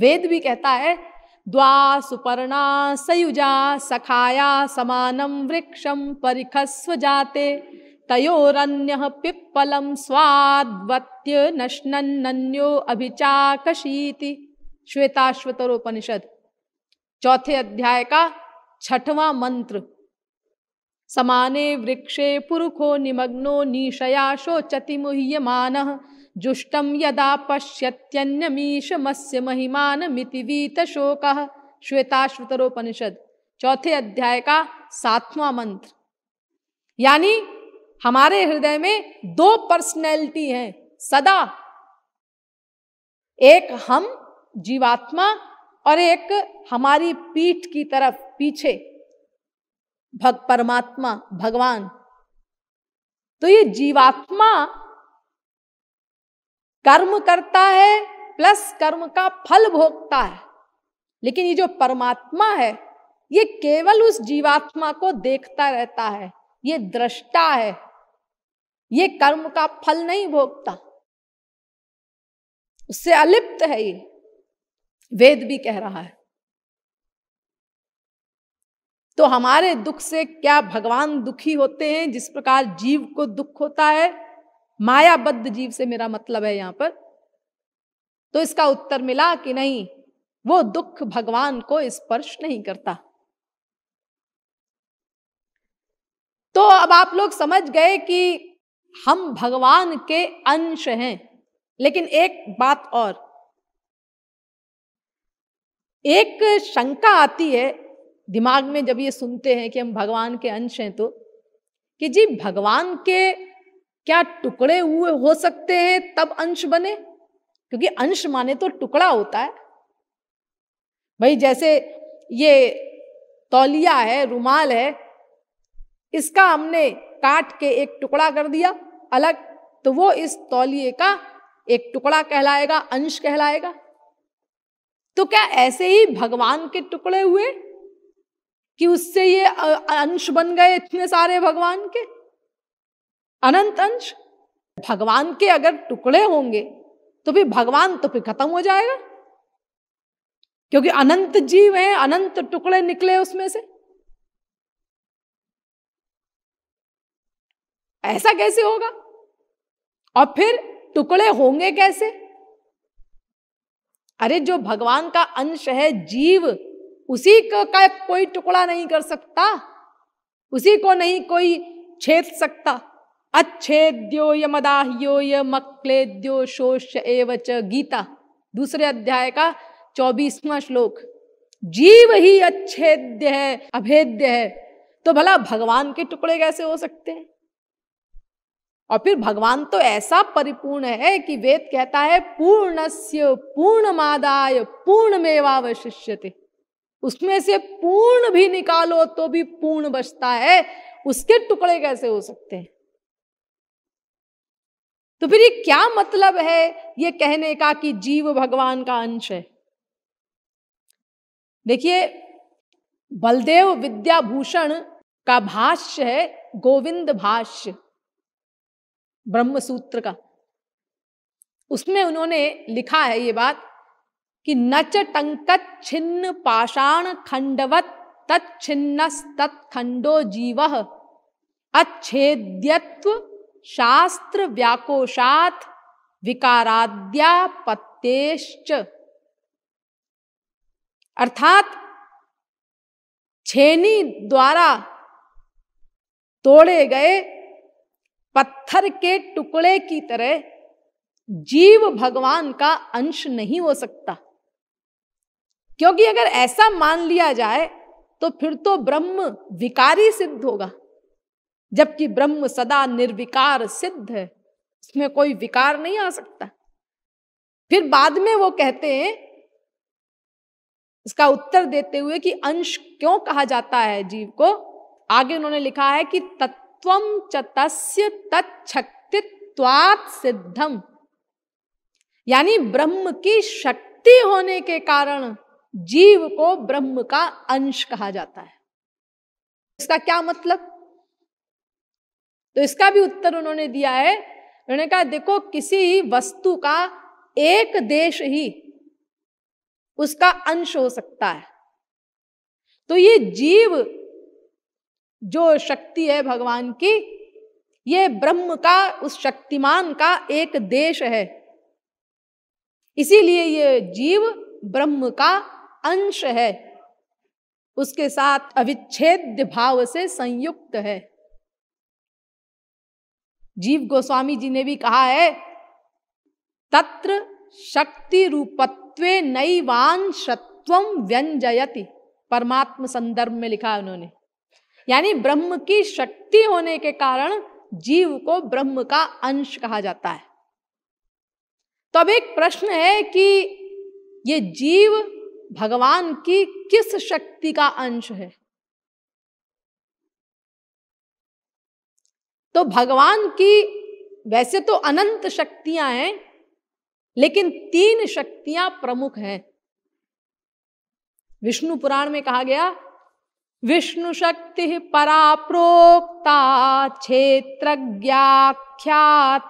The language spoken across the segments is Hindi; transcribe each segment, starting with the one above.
वेद भी कहता है द्वा सुपर्णा सयुजा सखाया समानम वृक्षम परिखस्व जाते तयोरन्य पिप्पलम स्वाद्वत्य नश्नन्यो अभिचाकशीति श्वेताश्वतरोपनिषद चौथे अध्याय का छठवा मंत्र समाने वृक्षे पुरुखो निमग्नो निशया शोचति मुह्यमान जुष्टम यदा पश्यत्यन्यमीशमस्य महिमानमिति वीतशोकः श्वेताश्वतरोपनिषद चौथे अध्याय का सातवां मंत्र यानी हमारे हृदय में दो पर्सनैलिटी हैं सदा एक हम जीवात्मा और एक हमारी पीठ की तरफ पीछे भग परमात्मा भगवान तो ये जीवात्मा कर्म करता है प्लस कर्म का फल भोगता है लेकिन ये जो परमात्मा है ये केवल उस जीवात्मा को देखता रहता है ये दृष्टा है ये कर्म का फल नहीं भोगता उससे अलिप्त है ये वेद भी कह रहा है तो हमारे दुख से क्या भगवान दुखी होते हैं जिस प्रकार जीव को दुख होता है मायाबद्ध जीव से मेरा मतलब है यहां पर तो इसका उत्तर मिला कि नहीं वो दुख भगवान को स्पर्श नहीं करता तो अब आप लोग समझ गए कि हम भगवान के अंश हैं लेकिन एक बात और एक शंका आती है दिमाग में जब ये सुनते हैं कि हम भगवान के अंश हैं तो कि जी भगवान के क्या टुकड़े हुए हो सकते हैं तब अंश बने क्योंकि अंश माने तो टुकड़ा होता है भाई जैसे ये तौलिया है रुमाल है इसका हमने काट के एक टुकड़ा कर दिया अलग तो वो इस तौलिए का एक टुकड़ा कहलाएगा अंश कहलाएगा तो क्या ऐसे ही भगवान के टुकड़े हुए कि उससे ये अंश बन गए इतने सारे भगवान के अनंत अंश भगवान के अगर टुकड़े होंगे तो फिर भगवान तो फिर खत्म हो जाएगा क्योंकि अनंत जीव है अनंत टुकड़े निकले उसमें से ऐसा कैसे होगा और फिर टुकड़े होंगे कैसे अरे जो भगवान का अंश है जीव उसी का, का कोई टुकड़ा नहीं कर सकता उसी को नहीं कोई छेद सकता अच्छेद्यो यमदाह्यो यमक्लेद्यो शोष्य एव च गीता दूसरे अध्याय का चौबीसवा श्लोक जीव ही अच्छेद्य है अभेद्य है तो भला भगवान के टुकड़े कैसे हो सकते हैं और फिर भगवान तो ऐसा परिपूर्ण है कि वेद कहता है पूर्णस्य पूर्णमादाय पूर्णमेवावशिष्यते उसमें से पूर्ण भी निकालो तो भी पूर्ण बचता है उसके टुकड़े कैसे हो सकते हैं तो फिर ये क्या मतलब है ये कहने का कि जीव भगवान का अंश है देखिए बलदेव विद्याभूषण का भाष्य है गोविंद भाष्य ब्रह्म सूत्र का उसमें उन्होंने लिखा है ये बात कि नच टंकत छिन्न पाषाण खंडवत तत्खंडो जीव अच्छेद्यत्व शास्त्र व्याकोशात विकाराद्या अर्थात छेनी द्वारा तोड़े गए पत्थर के टुकड़े की तरह जीव भगवान का अंश नहीं हो सकता क्योंकि अगर ऐसा मान लिया जाए तो फिर तो ब्रह्म विकारी सिद्ध होगा जबकि ब्रह्म सदा निर्विकार सिद्ध है उसमें कोई विकार नहीं आ सकता फिर बाद में वो कहते हैं इसका उत्तर देते हुए कि अंश क्यों कहा जाता है जीव को आगे उन्होंने लिखा है कि तत्वम चत्य तस्य सिद्धम यानी ब्रह्म की शक्ति होने के कारण जीव को ब्रह्म का अंश कहा जाता है इसका क्या मतलब तो इसका भी उत्तर उन्होंने दिया है उन्होंने कहा देखो किसी वस्तु का एक देश ही उसका अंश हो सकता है तो ये जीव जो शक्ति है भगवान की ये ब्रह्म का उस शक्तिमान का एक देश है इसीलिए ये जीव ब्रह्म का अंश है उसके साथ अविच्छेद भाव से संयुक्त है जीव गोस्वामी जी ने भी कहा है तत्र शक्ति रूपत्व नैवांशत्व व्यंजयति परमात्म संदर्भ में लिखा उन्होंने यानी ब्रह्म की शक्ति होने के कारण जीव को ब्रह्म का अंश कहा जाता है तो अब एक प्रश्न है कि ये जीव भगवान की किस शक्ति का अंश है तो भगवान की वैसे तो अनंत शक्तियां हैं लेकिन तीन शक्तियां प्रमुख हैं विष्णु पुराण में कहा गया विष्णु शक्ति परा प्रोक्ता क्षेत्रज्ञाख्या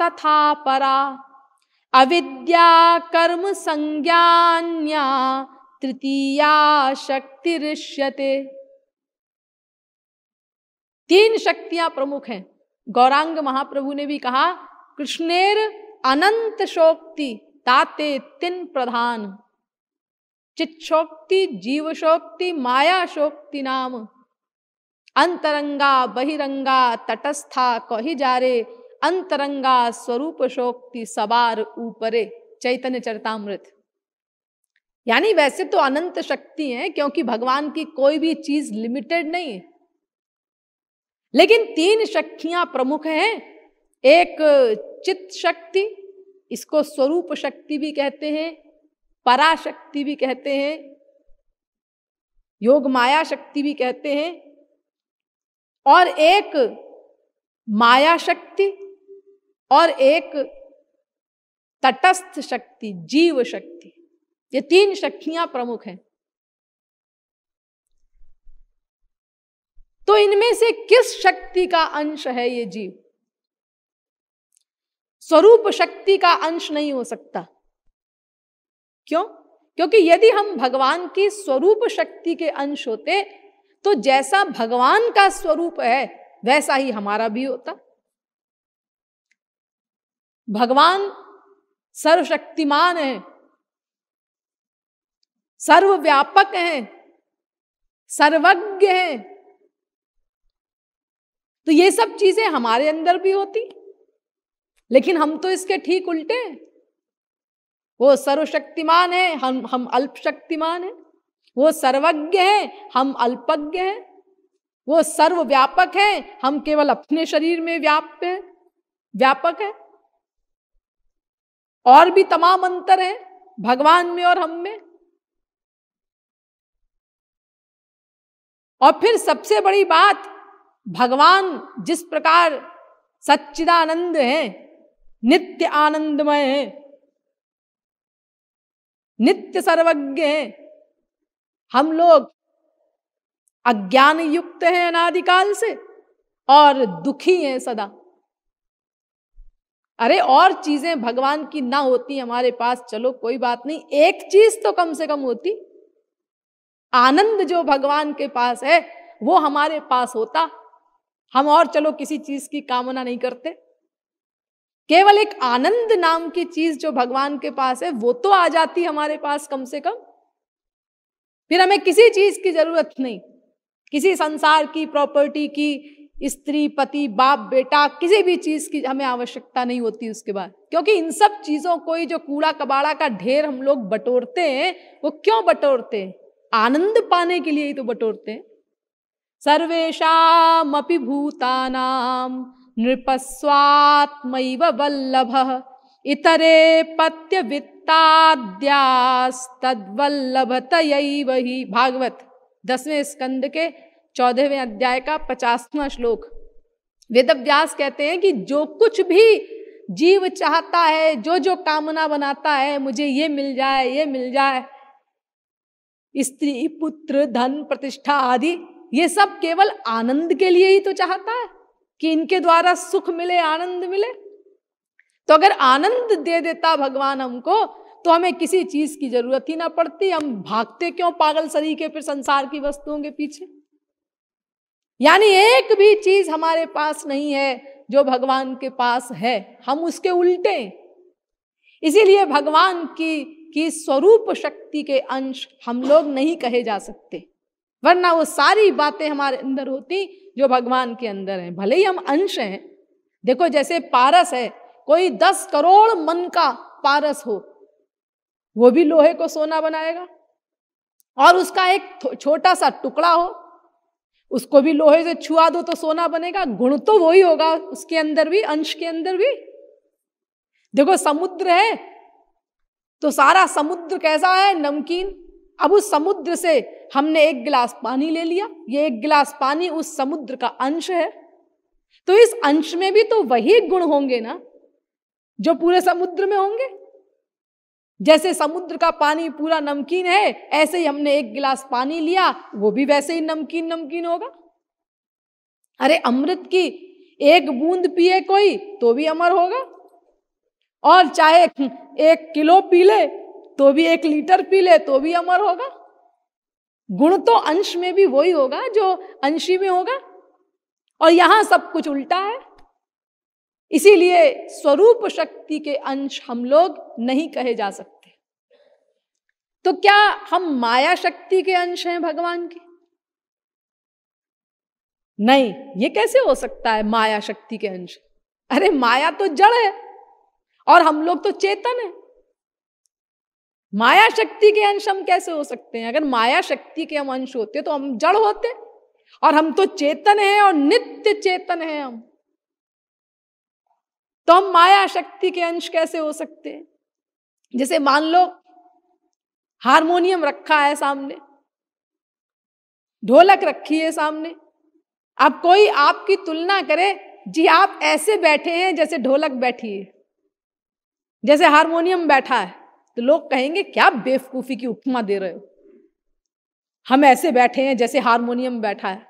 तथा परा अविद्या कर्म संज्ञान्या तृतीया शक्ति ऋष्यते तीन शक्तियां प्रमुख हैं गौरांग महाप्रभु ने भी कहा कृष्णेर अनंत शोक्ति ताते तिन प्रधान चित्शोक्ति जीव शोक्ति माया शोक्ति नाम अंतरंगा बहिरंगा तटस्था कही जा रे अंतरंगा स्वरूप शोक्ति सवार ऊपरे चैतन्य चरतामृत यानी वैसे तो अनंत शक्ति है क्योंकि भगवान की कोई भी चीज लिमिटेड नहीं है लेकिन तीन शक्तियां प्रमुख हैं एक चित्त शक्ति इसको स्वरूप शक्ति भी कहते हैं पराशक्ति भी कहते हैं योग माया शक्ति भी कहते हैं और एक माया शक्ति और एक तटस्थ शक्ति जीव शक्ति ये तीन शक्तियां प्रमुख हैं तो इनमें से किस शक्ति का अंश है ये जीव स्वरूप शक्ति का अंश नहीं हो सकता क्यों क्योंकि यदि हम भगवान की स्वरूप शक्ति के अंश होते तो जैसा भगवान का स्वरूप है वैसा ही हमारा भी होता भगवान सर्वशक्तिमान है सर्वव्यापक है सर्वज्ञ है तो ये सब चीजें हमारे अंदर भी होती लेकिन हम तो इसके ठीक उल्टे वो सर्वशक्तिमान है हम हम अल्प शक्तिमान है वो सर्वज्ञ है हम अल्पज्ञ हैं वो सर्वव्यापक है हम केवल अपने शरीर में व्याप्य है व्यापक है और भी तमाम अंतर है भगवान में और हम में और फिर सबसे बड़ी बात भगवान जिस प्रकार सच्चिदानंद है नित्य आनंदमय है नित्य सर्वज्ञ है हम लोग अज्ञान युक्त हैं अनादिकाल से और दुखी हैं सदा अरे और चीजें भगवान की ना होती हमारे पास चलो कोई बात नहीं एक चीज तो कम से कम होती आनंद जो भगवान के पास है वो हमारे पास होता हम और चलो किसी चीज की कामना नहीं करते केवल एक आनंद नाम की चीज जो भगवान के पास है वो तो आ जाती हमारे पास कम से कम फिर हमें किसी चीज की जरूरत नहीं किसी संसार की प्रॉपर्टी की स्त्री पति बाप बेटा किसी भी चीज की हमें आवश्यकता नहीं होती उसके बाद क्योंकि इन सब चीजों को ही जो कूड़ा कबाड़ा का ढेर हम लोग बटोरते हैं वो क्यों बटोरते हैं आनंद पाने के लिए ही तो बटोरते हैं सर्वेशामपि भूतानां नृपस्वात्मैव वल्लभः इतरे पत्य हि भागवत दसवें स्कंद के चौदहवें अध्याय का पचासवा श्लोक वेद व्यास कहते हैं कि जो कुछ भी जीव चाहता है जो जो कामना बनाता है मुझे ये मिल जाए ये मिल जाए स्त्री पुत्र धन प्रतिष्ठा आदि ये सब केवल आनंद के लिए ही तो चाहता है कि इनके द्वारा सुख मिले आनंद मिले तो अगर आनंद दे देता भगवान हमको तो हमें किसी चीज की जरूरत ही ना पड़ती हम भागते क्यों पागल सरी के फिर संसार की वस्तुओं के पीछे यानी एक भी चीज हमारे पास नहीं है जो भगवान के पास है हम उसके उल्टे इसीलिए भगवान की की स्वरूप शक्ति के अंश हम लोग नहीं कहे जा सकते वरना वो सारी बातें हमारे अंदर होती जो भगवान के अंदर हैं भले ही हम अंश हैं देखो जैसे पारस है कोई दस करोड़ मन का पारस हो वो भी लोहे को सोना बनाएगा और उसका एक छोटा सा टुकड़ा हो उसको भी लोहे से छुआ दो तो सोना बनेगा गुण तो वही होगा उसके अंदर भी अंश के अंदर भी देखो समुद्र है तो सारा समुद्र कैसा है नमकीन अब उस समुद्र से हमने एक गिलास पानी ले लिया ये एक गिलास पानी उस समुद्र का अंश है तो इस अंश में भी तो वही गुण होंगे ना जो पूरे समुद्र में होंगे जैसे समुद्र का पानी पूरा नमकीन है ऐसे ही हमने एक गिलास पानी लिया वो भी वैसे ही नमकीन नमकीन होगा अरे अमृत की एक बूंद पिए कोई तो भी अमर होगा और चाहे एक किलो पी ले तो भी एक लीटर पी ले तो भी अमर होगा गुण तो अंश में भी वही होगा जो अंशी में होगा और यहां सब कुछ उल्टा है इसीलिए स्वरूप शक्ति के अंश हम लोग नहीं कहे जा सकते तो क्या हम माया शक्ति के अंश हैं भगवान के नहीं ये कैसे हो सकता है माया शक्ति के अंश अरे माया तो जड़ है और हम लोग तो चेतन है माया शक्ति के अंश हम कैसे हो सकते हैं अगर माया शक्ति के हम अंश होते तो हम जड़ होते और हम तो चेतन हैं और नित्य चेतन हैं हम तो हम माया शक्ति के अंश कैसे हो सकते हैं जैसे मान लो हारमोनियम रखा है सामने ढोलक रखी है सामने अब कोई आपकी तुलना करे जी आप ऐसे बैठे हैं जैसे ढोलक बैठी है जैसे हारमोनियम बैठा है तो लोग कहेंगे क्या बेवकूफ़ी की उपमा दे रहे हो हम ऐसे बैठे हैं जैसे हारमोनियम बैठा है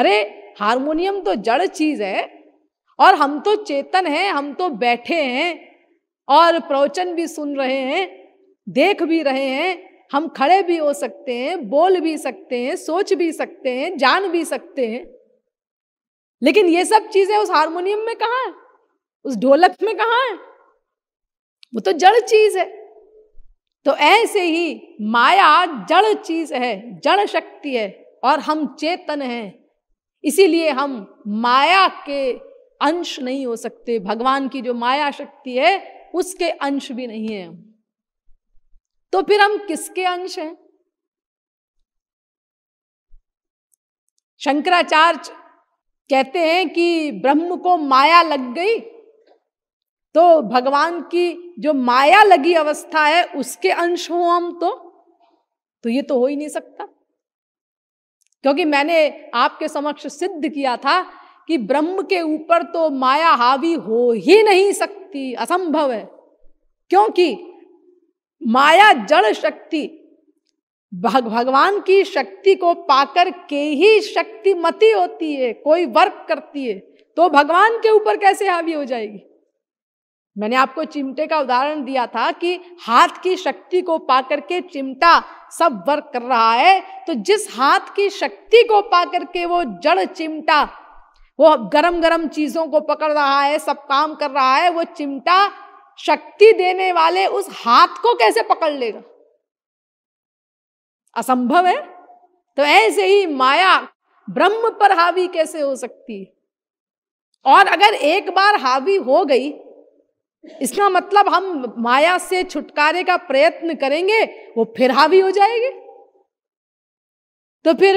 अरे हारमोनियम तो जड़ चीज़ है और हम तो चेतन हैं हम तो बैठे हैं और प्रवचन भी सुन रहे हैं देख भी रहे हैं हम खड़े भी हो सकते हैं बोल भी सकते हैं सोच भी सकते हैं जान भी सकते हैं लेकिन ये सब चीज़ें उस हारमोनियम में कहाँ है उस ढोलक में कहाँ है वो तो जड़ चीज है तो ऐसे ही माया जड़ चीज है जड़ शक्ति है और हम चेतन हैं इसीलिए हम माया के अंश नहीं हो सकते भगवान की जो माया शक्ति है उसके अंश भी नहीं है तो फिर हम किसके अंश हैं शंकराचार्य कहते हैं कि ब्रह्म को माया लग गई तो भगवान की जो माया लगी अवस्था है उसके अंश हो हम तो तो ये तो हो ही नहीं सकता क्योंकि मैंने आपके समक्ष सिद्ध किया था कि ब्रह्म के ऊपर तो माया हावी हो ही नहीं सकती असंभव है क्योंकि माया जड़ शक्ति भग, भगवान की शक्ति को पाकर के ही शक्तिमती होती है कोई वर्क करती है तो भगवान के ऊपर कैसे हावी हो जाएगी मैंने आपको चिमटे का उदाहरण दिया था कि हाथ की शक्ति को पा करके चिमटा सब वर्क कर रहा है तो जिस हाथ की शक्ति को पा करके वो जड़ चिमटा वो गरम गरम चीजों को पकड़ रहा है सब काम कर रहा है वो चिमटा शक्ति देने वाले उस हाथ को कैसे पकड़ लेगा असंभव है तो ऐसे ही माया ब्रह्म पर हावी कैसे हो सकती है और अगर एक बार हावी हो गई इसका मतलब हम माया से छुटकारे का प्रयत्न करेंगे वो फिर हावी हो जाएगी तो फिर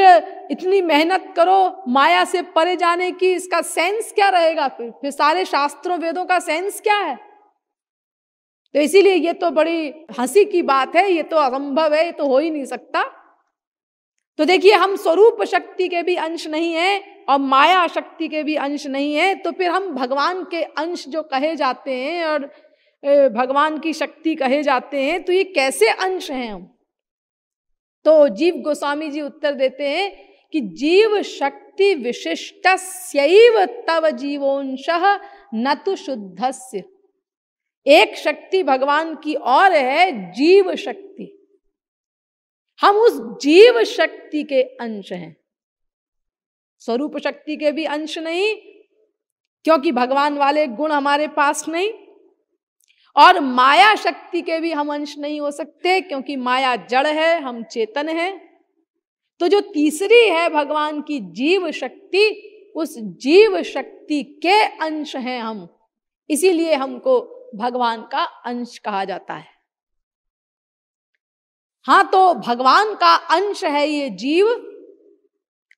इतनी मेहनत करो माया से परे जाने की इसका सेंस क्या रहेगा फिर फिर सारे शास्त्रों वेदों का सेंस क्या है तो इसीलिए ये तो बड़ी हंसी की बात है ये तो असंभव है ये तो हो ही नहीं सकता तो देखिए हम स्वरूप शक्ति के भी अंश नहीं हैं और माया शक्ति के भी अंश नहीं हैं तो फिर हम भगवान के अंश जो कहे जाते हैं और भगवान की शक्ति कहे जाते हैं तो ये कैसे अंश हैं हम तो जीव गोस्वामी जी उत्तर देते हैं कि जीव शक्ति विशिष्ट तव जीवोंश न तो शुद्धस्य एक शक्ति भगवान की और है जीव शक्ति हम उस जीव शक्ति के अंश हैं स्वरूप शक्ति के भी अंश नहीं क्योंकि भगवान वाले गुण हमारे पास नहीं और माया शक्ति के भी हम अंश नहीं हो सकते क्योंकि माया जड़ है हम चेतन हैं तो जो तीसरी है भगवान की जीव शक्ति उस जीव शक्ति के अंश हैं हम इसीलिए हमको भगवान का अंश कहा जाता है हाँ तो भगवान का अंश है ये जीव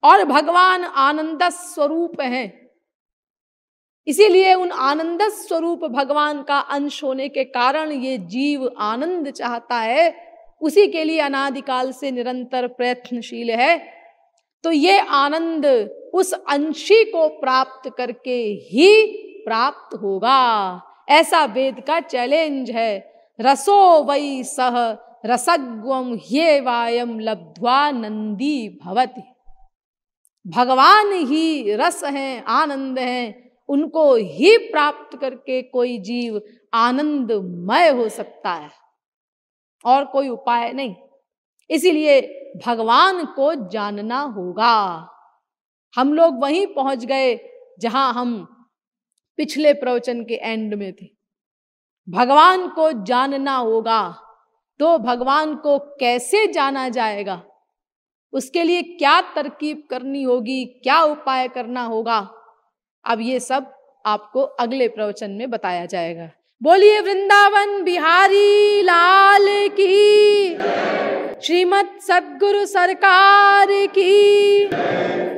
और भगवान आनंद स्वरूप है इसीलिए उन आनंद स्वरूप भगवान का अंश होने के कारण ये जीव आनंद चाहता है उसी के लिए अनादिकाल से निरंतर प्रयत्नशील है तो ये आनंद उस अंशी को प्राप्त करके ही प्राप्त होगा ऐसा वेद का चैलेंज है रसो वही सह रसग्व ये वायम लब्ध्वा नंदी भवति भगवान ही रस हैं आनंद हैं उनको ही प्राप्त करके कोई जीव आनंदमय हो सकता है और कोई उपाय नहीं इसीलिए भगवान को जानना होगा हम लोग वहीं पहुंच गए जहां हम पिछले प्रवचन के एंड में थे भगवान को जानना होगा तो भगवान को कैसे जाना जाएगा उसके लिए क्या तरकीब करनी होगी क्या उपाय करना होगा अब ये सब आपको अगले प्रवचन में बताया जाएगा बोलिए वृंदावन बिहारी लाल की श्रीमद सदगुरु सरकार की